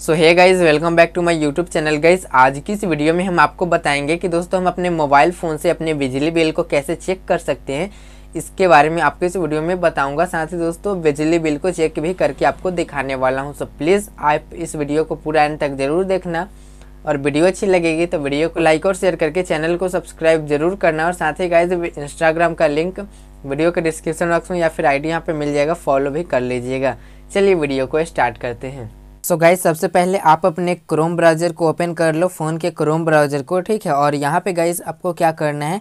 so hi guys welcome back to my YouTube channel guys आज की इस video में हम आपको बताएंगे कि दोस्तों हम अपने मोबाइल फ़ोन से अपने बिजली बिल को कैसे चेक कर सकते हैं इसके बारे में आपको इस वीडियो में बताऊंगा साथ ही दोस्तों बिजली बिल को चेक भी करके आपको दिखाने वाला हूं सो प्लीज़ आप इस वीडियो को पूरा एंड तक ज़रूर देखना और वीडियो अच्छी लगेगी तो वीडियो को लाइक और शेयर करके चैनल को सब्सक्राइब जरूर करना और साथ ही गाइज इंस्टाग्राम का लिंक वीडियो के डिस्क्रिप्शन बॉक्स में या फिर आई यहाँ पे मिल जाएगा फॉलो भी कर लीजिएगा चलिए वीडियो को स्टार्ट करते हैं सो so गाइज सबसे पहले आप अपने क्रोम ब्राउज़र को ओपन कर लो फ़ोन के क्रोम ब्राउज़र को ठीक है और यहाँ पे गाइज आपको क्या करना है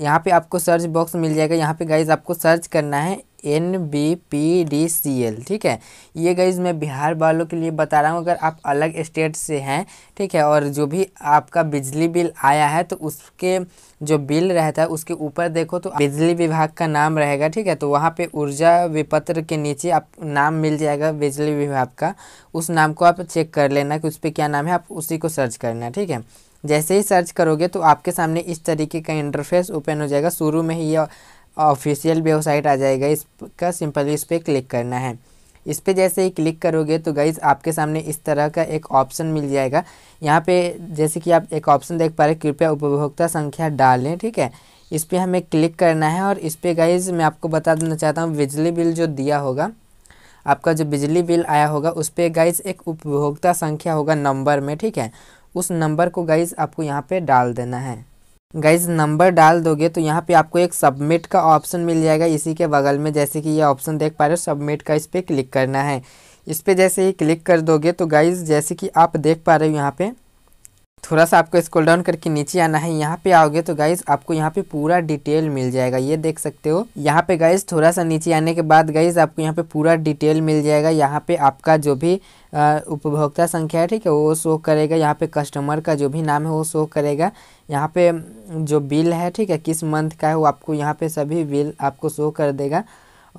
यहाँ पे आपको सर्च बॉक्स मिल जाएगा यहाँ पे गाइज आपको सर्च करना है N B P D C L ठीक है ये गाइज मैं बिहार वालों के लिए बता रहा हूँ अगर आप अलग स्टेट से हैं ठीक है और जो भी आपका बिजली बिल आया है तो उसके जो बिल रहता है उसके ऊपर देखो तो बिजली विभाग का नाम रहेगा ठीक है तो वहाँ पे ऊर्जा विपत्र के नीचे आप नाम मिल जाएगा बिजली विभाग का उस नाम को आप चेक कर लेना कि उस पर क्या नाम है आप उसी को सर्च करना ठीक है जैसे ही सर्च करोगे तो आपके सामने इस तरीके का इंटरफेस ओपन हो जाएगा शुरू में ही यह ऑफिशियल वेबसाइट आ जाएगा इसका सिंपली इस पर क्लिक करना है इस पर जैसे ही क्लिक करोगे तो गाइज आपके सामने इस तरह का एक ऑप्शन मिल जाएगा यहाँ पे जैसे कि आप एक ऑप्शन देख पा रहे कृपया उपभोक्ता संख्या डालें ठीक है इस पर हमें क्लिक करना है और इस पर गाइज मैं आपको बता देना चाहता हूँ बिजली बिल जो दिया होगा आपका जो बिजली बिल आया होगा उस पर गाइज एक उपभोक्ता संख्या होगा नंबर में ठीक है उस नंबर को गाइज आपको यहाँ पर डाल देना है गाइज नंबर डाल दोगे तो यहाँ पे आपको एक सबमिट का ऑप्शन मिल जाएगा इसी के बगल में जैसे कि ये ऑप्शन देख पा रहे हो सबमिट का इस पर क्लिक करना है इस पर जैसे ही क्लिक कर दोगे तो गाइज जैसे कि आप देख पा रहे हो यहाँ पर थोड़ा सा आपको स्क्रॉल डाउन करके नीचे आना है यहाँ पे आओगे तो गाइज आपको यहाँ पे पूरा डिटेल मिल जाएगा ये देख सकते हो यहाँ पे गाइज थोड़ा सा नीचे आने के बाद गाइज आपको यहाँ पे पूरा डिटेल मिल जाएगा यहाँ पे आपका जो भी उपभोक्ता संख्या है ठीक है वो शो करेगा यहाँ पे कस्टमर का जो भी नाम है वो शो करेगा यहाँ पे जो बिल है ठीक है किस मंथ का है वो आपको यहाँ पे सभी बिल आपको शो कर देगा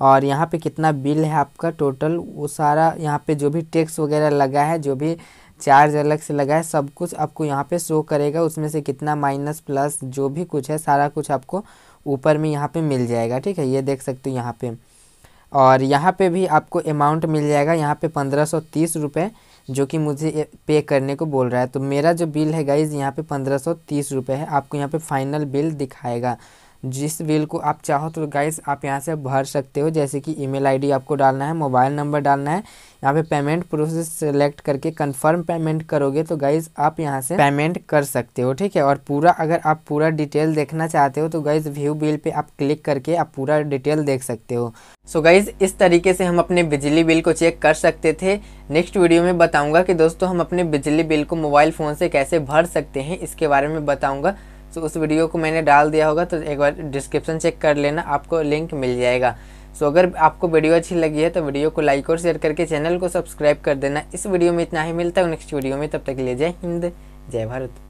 और यहाँ पे कितना बिल है आपका टोटल वो सारा यहाँ पे जो भी टैक्स वगैरह लगा है जो भी चार्ज अलग से लगा है सब कुछ आपको यहाँ पे शो करेगा उसमें से कितना माइनस प्लस जो भी कुछ है सारा कुछ आपको ऊपर में यहाँ पे मिल जाएगा ठीक है ये देख सकते हो यहाँ पे और यहाँ पे भी आपको अमाउंट मिल जाएगा यहाँ पे पंद्रह सौ तीस रुपये जो कि मुझे पे करने को बोल रहा है तो मेरा जो बिल है गाइज़ यहाँ पे पंद्रह सौ तीस रुपये है आपको यहाँ पे फाइनल बिल दिखाएगा जिस बिल को आप चाहो तो गाइस आप यहाँ से भर सकते हो जैसे कि ईमेल आईडी आपको डालना है मोबाइल नंबर डालना है यहाँ पे पेमेंट प्रोसेस सेलेक्ट करके कंफर्म पेमेंट करोगे तो गाइज आप यहाँ से पेमेंट कर सकते हो ठीक है और पूरा अगर आप पूरा डिटेल देखना चाहते हो तो गाइज व्यू बिल पे आप क्लिक करके आप पूरा डिटेल देख सकते हो सो so गाइज इस तरीके से हम अपने बिजली बिल को चेक कर सकते थे नेक्स्ट वीडियो में बताऊँगा कि दोस्तों हम अपने बिजली बिल को मोबाइल फ़ोन से कैसे भर सकते हैं इसके बारे में बताऊँगा तो उस वीडियो को मैंने डाल दिया होगा तो एक बार डिस्क्रिप्शन चेक कर लेना आपको लिंक मिल जाएगा सो so, अगर आपको वीडियो अच्छी लगी है तो वीडियो को लाइक और शेयर करके चैनल को सब्सक्राइब कर देना इस वीडियो में इतना ही मिलता है नेक्स्ट वीडियो में तब तक ले लिए जय हिंद जय भारत